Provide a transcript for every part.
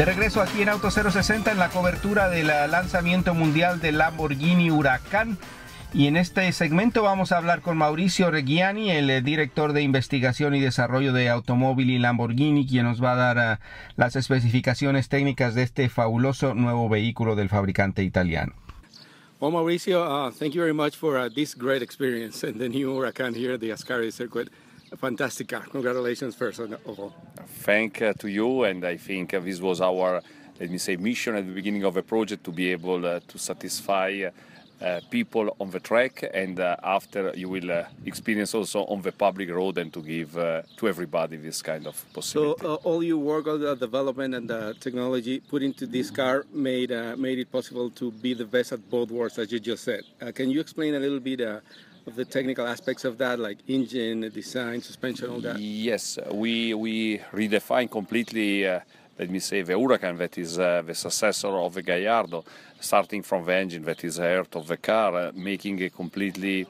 De regreso aquí en Auto 060 en la cobertura del lanzamiento mundial del Lamborghini Huracán. Y en este segmento vamos a hablar con Mauricio Reggiani, el eh, director de investigación y desarrollo de automóvil y Lamborghini, quien nos va a dar eh, las especificaciones técnicas de este fabuloso nuevo vehículo del fabricante italiano. Bueno, Mauricio, uh, thank you very much for uh, this great experience and the new Huracán here at the Ascari circuit. Fantastic car! Congratulations first on oh. all. Thank uh, to you, and I think uh, this was our, let me say, mission at the beginning of the project to be able uh, to satisfy uh, people on the track, and uh, after you will uh, experience also on the public road, and to give to everybody this kind of possibility. So all your work on the development and the technology put into this car made made it possible to be the best at both worlds, as you just said. can you explain a little bit? of the technical aspects of that, like engine design, suspension, all that? Yes, we we redefine completely. Uh, let me say the Huracan that is uh, the successor of the Gallardo, starting from the engine that is the heart of the car, uh, making a completely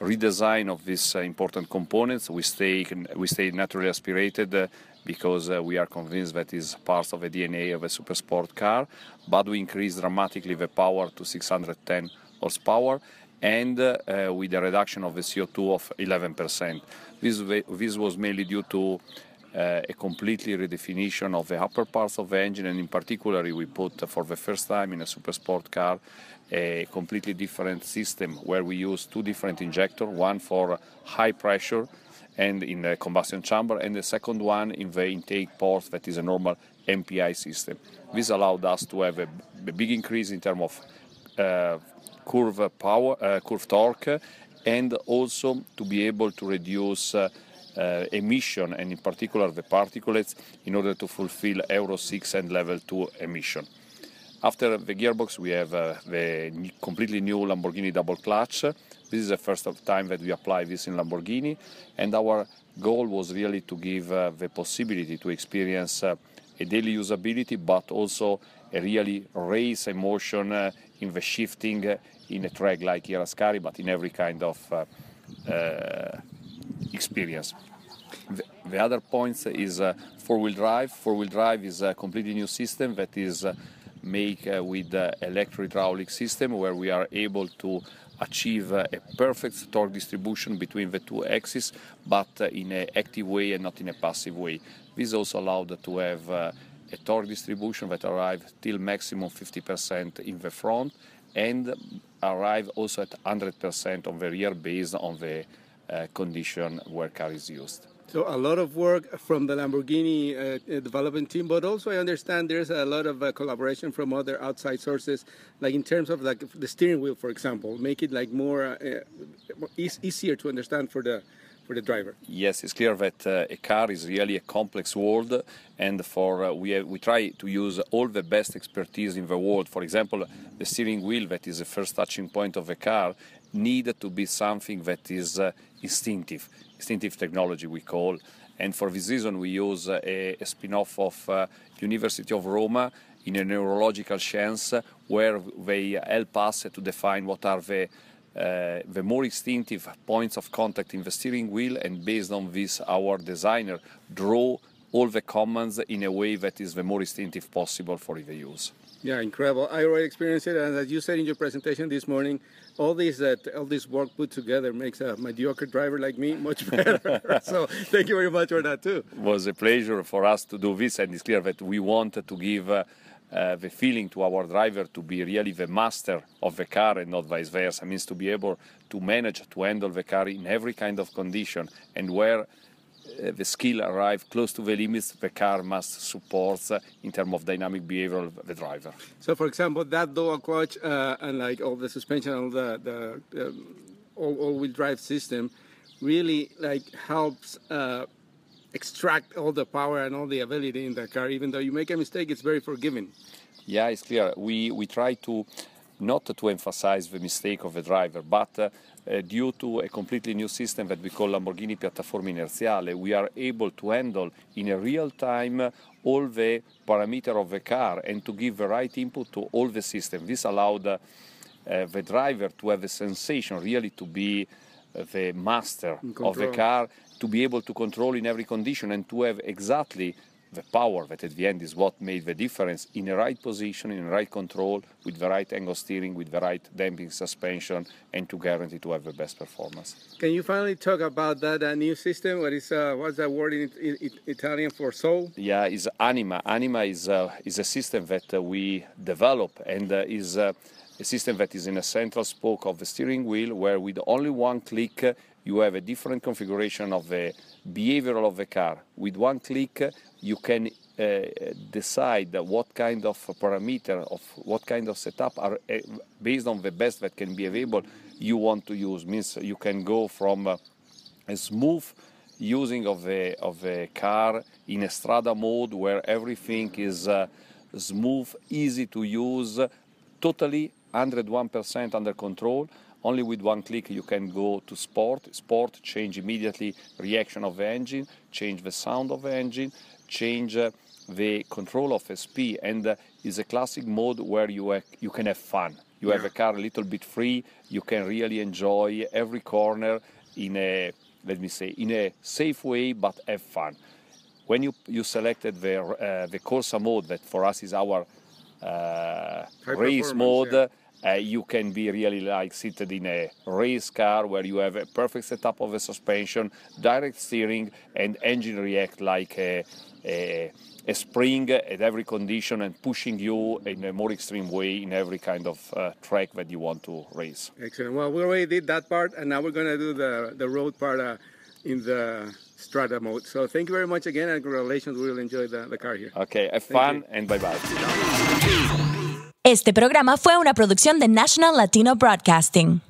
redesign of these uh, important components. We stay we stay naturally aspirated uh, because uh, we are convinced that is part of the DNA of a super sport car, but we increase dramatically the power to 610 horsepower and uh, with a reduction of the CO2 of 11%. This, this was mainly due to uh, a completely redefinition of the upper parts of the engine, and in particular, we put uh, for the first time in a super sport car a completely different system where we use two different injectors one for high pressure and in the combustion chamber, and the second one in the intake port that is a normal MPI system. This allowed us to have a, a big increase in terms of curve power, uh, curve torque, and also to be able to reduce uh, uh, emission and in particular the particulates in order to fulfill Euro 6 and level 2 emission. After the gearbox we have uh, the completely new Lamborghini double clutch. This is the first time that we apply this in Lamborghini and our goal was really to give uh, the possibility to experience uh, a daily usability but also really raise emotion uh, in the shifting uh, in a track like Ierascari, but in every kind of uh, experience. The, the other point is uh, four-wheel drive. Four-wheel drive is a completely new system that is uh, made uh, with uh, electro-hydraulic system where we are able to achieve a perfect torque distribution between the two axes, but in an active way and not in a passive way. This also allowed to have a torque distribution that arrive till maximum 50% in the front and arrive also at 100% on the rear based on the uh, condition where car is used. So a lot of work from the Lamborghini uh, uh, development team, but also I understand there's a lot of uh, collaboration from other outside sources, like in terms of like the steering wheel, for example, make it like more uh, e- easier to understand for the for the driver. Yes, it's clear that uh, a car is really a complex world, and for uh, we have, uh, we try to use all the best expertise in the world. For example, the steering wheel that is the first touching point of a car needed to be something that is uh, instinctive, instinctive technology we call. And for this reason, we use uh, a, a spin-off of uh, University of Roma in a neurological science where they help us to define what are the uh, the more instinctive points of contact in the steering wheel, and based on this, our designer draw all the commands in a way that is the more instinctive possible for the use. Yeah, incredible. I already experienced it, and as you said in your presentation this morning, all this that all this work put together makes a mediocre driver like me much better. so thank you very much for that too. It was a pleasure for us to do this, and it's clear that we want to give. Uh, uh, the feeling to our driver to be really the master of the car and not vice versa. It means to be able to manage to handle the car in every kind of condition and where uh, the skill arrive close to the limits the car must support uh, in terms of dynamic behavior of the driver. So, for example, that dual clutch uh, and like all the suspension, all the, the um, all-wheel drive system, really like helps uh, extract all the power and all the ability in the car. Even though you make a mistake, it's very forgiving. Yeah, it's clear. We we try to not to emphasize the mistake of the driver, but uh, uh, due to a completely new system that we call Lamborghini Piattaforma Inerziale, we are able to handle in a real time all the parameter of the car and to give the right input to all the system. This allowed uh, the driver to have a sensation really to be the master of the car to be able to control in every condition and to have exactly the power that at the end is what made the difference in the right position, in the right control, with the right angle steering, with the right damping suspension, and to guarantee to have the best performance. Can you finally talk about that uh, new system? What is uh, what's that word in, in, in, Italian for soul? Yeah, is anima. Anima is uh, is a system that uh, we develop and uh, is uh, a system that is in a central spoke of the steering wheel where with only one click you have a different configuration of the behavior of the car. With one click you can uh, decide what kind of parameter of what kind of setup are uh, based on the best that can be available you want to use means you can go from uh, a smooth using of a of a car in a strada mode where everything is uh, smooth easy to use totally 101% under control. Only with one click you can go to sport. Sport change immediately reaction of the engine, change the sound of the engine, change uh, the control of SP, and uh, is a classic mode where you you can have fun. You yeah. have a car a little bit free. You can really enjoy every corner in a let me say in a safe way, but have fun. When you you selected the uh, the Corsa mode that for us is our uh, race mode. Yeah uh, you can be really like seated in a race car where you have a perfect setup of a suspension, direct steering, and engine react like a, a, a spring at every condition and pushing you in a more extreme way in every kind of uh, track that you want to race. Excellent. Well, we already did that part, and now we're going to do the, the road part uh, in the strata mode. So thank you very much again, and congratulations. We will enjoy the, the car here. Okay, have fun, and bye bye. Este programa fue una producción de National Latino Broadcasting.